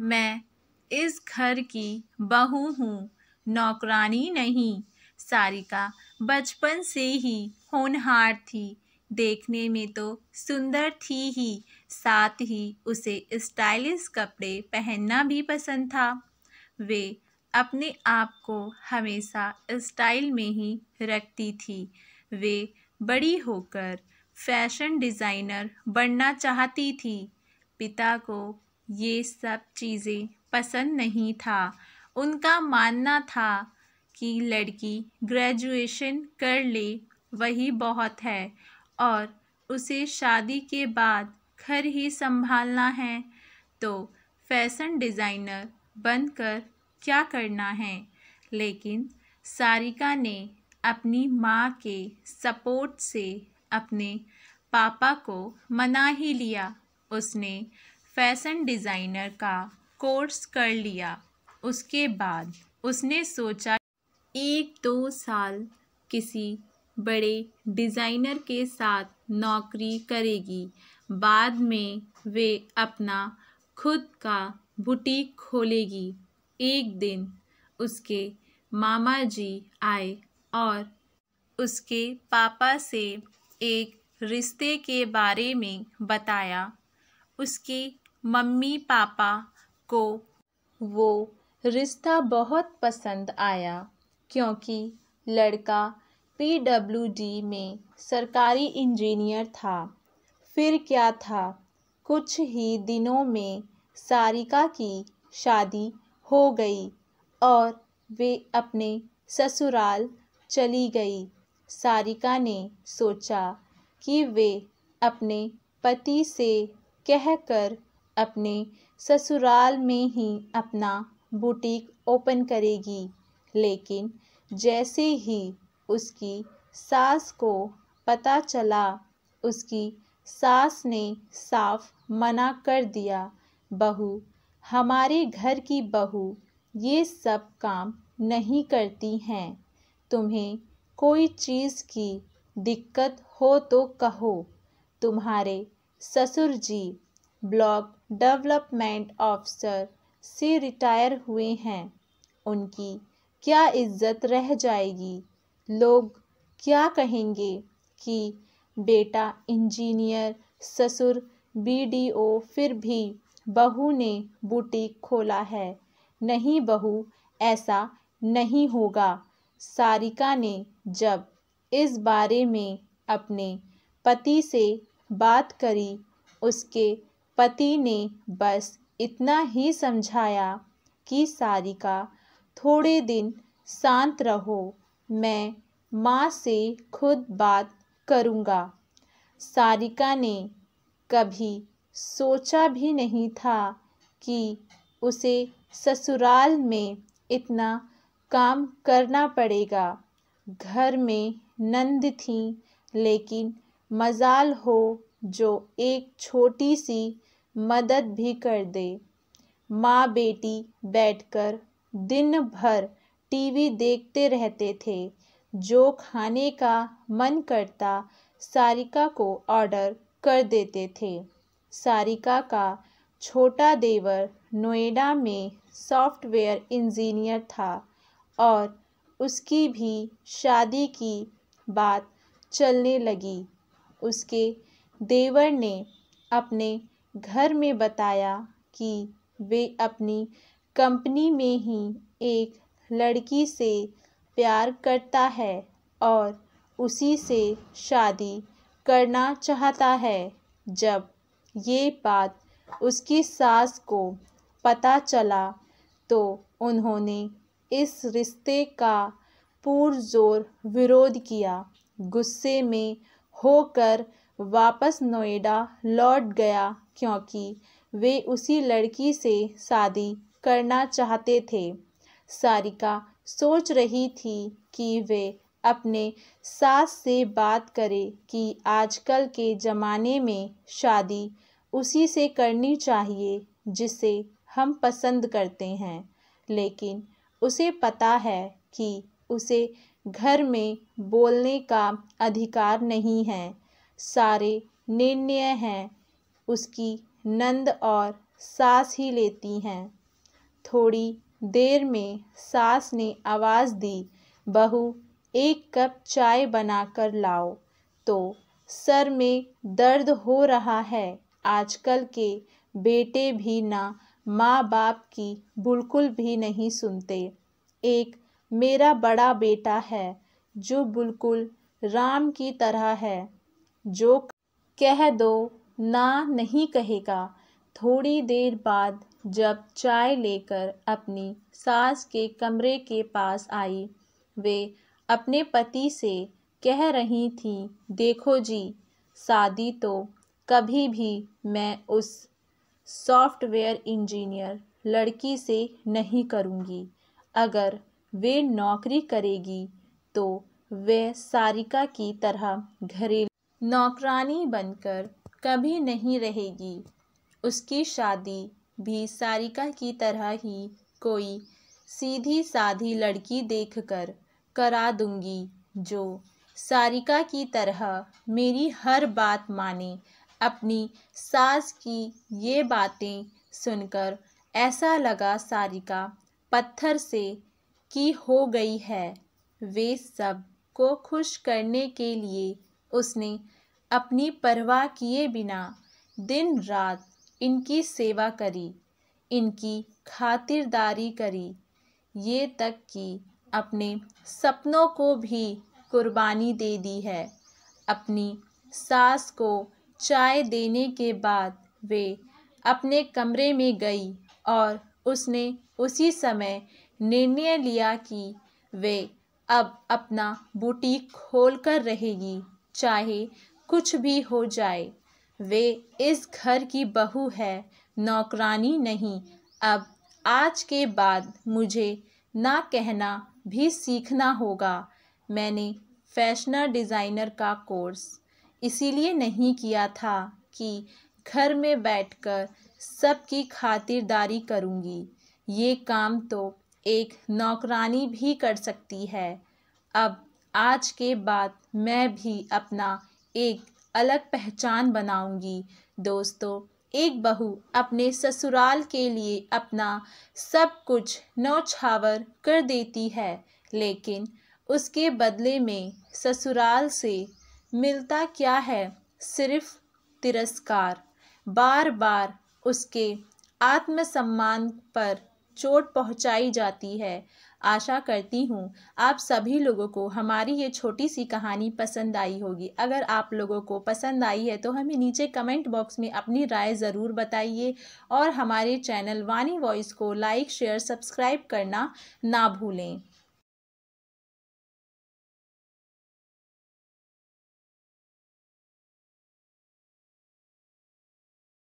मैं इस घर की बहू हूँ नौकरानी नहीं सारिका बचपन से ही होनहार थी देखने में तो सुंदर थी ही साथ ही उसे स्टाइलिश कपड़े पहनना भी पसंद था वे अपने आप को हमेशा स्टाइल में ही रखती थी वे बड़ी होकर फैशन डिज़ाइनर बनना चाहती थी पिता को ये सब चीज़ें पसंद नहीं था उनका मानना था कि लड़की ग्रेजुएशन कर ले वही बहुत है और उसे शादी के बाद घर ही संभालना है तो फैशन डिज़ाइनर बनकर क्या करना है लेकिन सारिका ने अपनी माँ के सपोर्ट से अपने पापा को मना ही लिया उसने फैशन डिज़ाइनर का कोर्स कर लिया उसके बाद उसने सोचा एक दो साल किसी बड़े डिज़ाइनर के साथ नौकरी करेगी बाद में वे अपना खुद का बुटीक खोलेगी एक दिन उसके मामा जी आए और उसके पापा से एक रिश्ते के बारे में बताया उसके मम्मी पापा को वो रिश्ता बहुत पसंद आया क्योंकि लड़का पीडब्ल्यूडी में सरकारी इंजीनियर था फिर क्या था कुछ ही दिनों में सारिका की शादी हो गई और वे अपने ससुराल चली गई सारिका ने सोचा कि वे अपने पति से कहकर अपने ससुराल में ही अपना बुटीक ओपन करेगी लेकिन जैसे ही उसकी सास को पता चला उसकी सास ने साफ मना कर दिया बहू हमारे घर की बहू ये सब काम नहीं करती हैं तुम्हें कोई चीज़ की दिक्कत हो तो कहो तुम्हारे ससुर जी ब्लॉक डेवलपमेंट ऑफिसर से रिटायर हुए हैं उनकी क्या इज्जत रह जाएगी लोग क्या कहेंगे कि बेटा इंजीनियर ससुर बीडीओ फिर भी बहू ने बुटीक खोला है नहीं बहू ऐसा नहीं होगा सारिका ने जब इस बारे में अपने पति से बात करी उसके पति ने बस इतना ही समझाया कि सारिका थोड़े दिन शांत रहो मैं माँ से खुद बात करूँगा सारिका ने कभी सोचा भी नहीं था कि उसे ससुराल में इतना काम करना पड़ेगा घर में नंद थी लेकिन मजाल हो जो एक छोटी सी मदद भी कर दे माँ बेटी बैठकर दिन भर टीवी देखते रहते थे जो खाने का मन करता सारिका को ऑर्डर कर देते थे सारिका का छोटा देवर नोएडा में सॉफ्टवेयर इंजीनियर था और उसकी भी शादी की बात चलने लगी उसके देवर ने अपने घर में बताया कि वे अपनी कंपनी में ही एक लड़की से प्यार करता है और उसी से शादी करना चाहता है जब ये बात उसकी सास को पता चला तो उन्होंने इस रिश्ते का पुरजोर विरोध किया गुस्से में होकर वापस नोएडा लौट गया क्योंकि वे उसी लड़की से शादी करना चाहते थे सारिका सोच रही थी कि वे अपने सास से बात करे कि आजकल के ज़माने में शादी उसी से करनी चाहिए जिसे हम पसंद करते हैं लेकिन उसे पता है कि उसे घर में बोलने का अधिकार नहीं है सारे निर्णय हैं उसकी नंद और सास ही लेती हैं थोड़ी देर में सास ने आवाज़ दी बहू एक कप चाय बनाकर लाओ तो सर में दर्द हो रहा है आजकल के बेटे भी ना माँ बाप की बिल्कुल भी नहीं सुनते एक मेरा बड़ा बेटा है जो बिल्कुल राम की तरह है जो कह दो ना नहीं कहेगा थोड़ी देर बाद जब चाय लेकर अपनी सास के कमरे के पास आई वे अपने पति से कह रही थी देखो जी शादी तो कभी भी मैं उस सॉफ्टवेयर इंजीनियर लड़की से नहीं करूँगी अगर वे नौकरी करेगी तो वह सारिका की तरह घरेलू नौकरानी बनकर कभी नहीं रहेगी उसकी शादी भी सारिका की तरह ही कोई सीधी साधी लड़की देखकर करा दूंगी जो सारिका की तरह मेरी हर बात माने अपनी सास की ये बातें सुनकर ऐसा लगा सारिका पत्थर से की हो गई है वे सब को खुश करने के लिए उसने अपनी परवाह किए बिना दिन रात इनकी सेवा करी इनकी खातिरदारी करी ये तक कि अपने सपनों को भी कुर्बानी दे दी है अपनी सास को चाय देने के बाद वे अपने कमरे में गई और उसने उसी समय निर्णय लिया कि वे अब अपना बुटीक खोलकर रहेगी चाहे कुछ भी हो जाए वे इस घर की बहू है नौकरानी नहीं अब आज के बाद मुझे ना कहना भी सीखना होगा मैंने फैशनर डिज़ाइनर का कोर्स इसीलिए नहीं किया था कि घर में बैठकर सबकी खातिरदारी करूँगी ये काम तो एक नौकरानी भी कर सकती है अब आज के बाद मैं भी अपना एक अलग पहचान बनाऊंगी दोस्तों एक बहू अपने ससुराल के लिए अपना सब कुछ नौछावर कर देती है लेकिन उसके बदले में ससुराल से मिलता क्या है सिर्फ तिरस्कार बार बार उसके आत्मसम्मान पर चोट पहुंचाई जाती है आशा करती हूँ आप सभी लोगों को हमारी ये छोटी सी कहानी पसंद आई होगी अगर आप लोगों को पसंद आई है तो हमें नीचे कमेंट बॉक्स में अपनी राय ज़रूर बताइए और हमारे चैनल वानी वॉइस को लाइक शेयर सब्सक्राइब करना ना भूलें